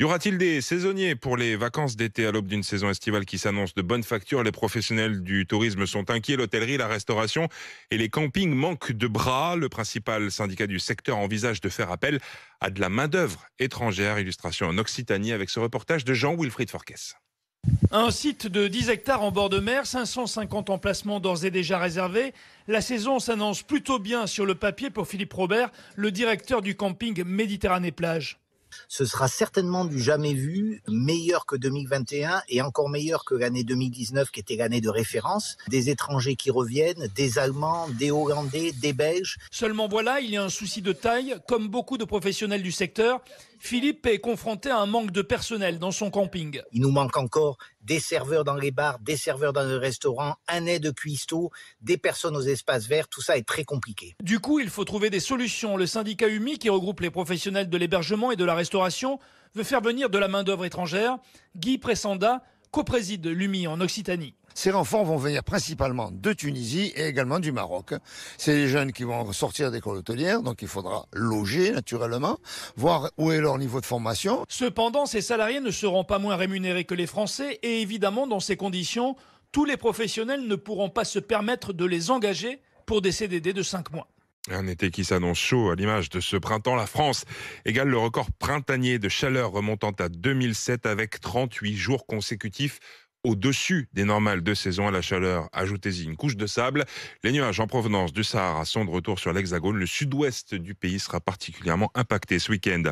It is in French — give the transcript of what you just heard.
Y aura-t-il des saisonniers pour les vacances d'été à l'aube d'une saison estivale qui s'annonce de bonne facture Les professionnels du tourisme sont inquiets. L'hôtellerie, la restauration et les campings manquent de bras. Le principal syndicat du secteur envisage de faire appel à de la main-d'œuvre étrangère. Illustration en Occitanie avec ce reportage de Jean-Wilfried Forquès. Un site de 10 hectares en bord de mer, 550 emplacements d'ores et déjà réservés. La saison s'annonce plutôt bien sur le papier pour Philippe Robert, le directeur du camping Méditerranée Plage. Ce sera certainement du jamais vu, meilleur que 2021 et encore meilleur que l'année 2019 qui était l'année de référence. Des étrangers qui reviennent, des Allemands, des Hollandais, des Belges. Seulement voilà, il y a un souci de taille. Comme beaucoup de professionnels du secteur, Philippe est confronté à un manque de personnel dans son camping. Il nous manque encore des serveurs dans les bars, des serveurs dans le restaurant, un aide cuistot, des personnes aux espaces verts, tout ça est très compliqué. Du coup, il faut trouver des solutions. Le syndicat UMI, qui regroupe les professionnels de l'hébergement et de la restauration veut faire venir de la main-d'œuvre étrangère. Guy Pressanda copréside préside l'UMI en Occitanie. Ces enfants vont venir principalement de Tunisie et également du Maroc. C'est les jeunes qui vont sortir des hôtelière, donc il faudra loger naturellement, voir où est leur niveau de formation. Cependant, ces salariés ne seront pas moins rémunérés que les Français et évidemment, dans ces conditions, tous les professionnels ne pourront pas se permettre de les engager pour des CDD de 5 mois. Un été qui s'annonce chaud à l'image de ce printemps. La France égale le record printanier de chaleur remontant à 2007 avec 38 jours consécutifs au-dessus des normales de saison à la chaleur. Ajoutez-y une couche de sable. Les nuages en provenance du Sahara sont de retour sur l'Hexagone. Le sud-ouest du pays sera particulièrement impacté ce week-end.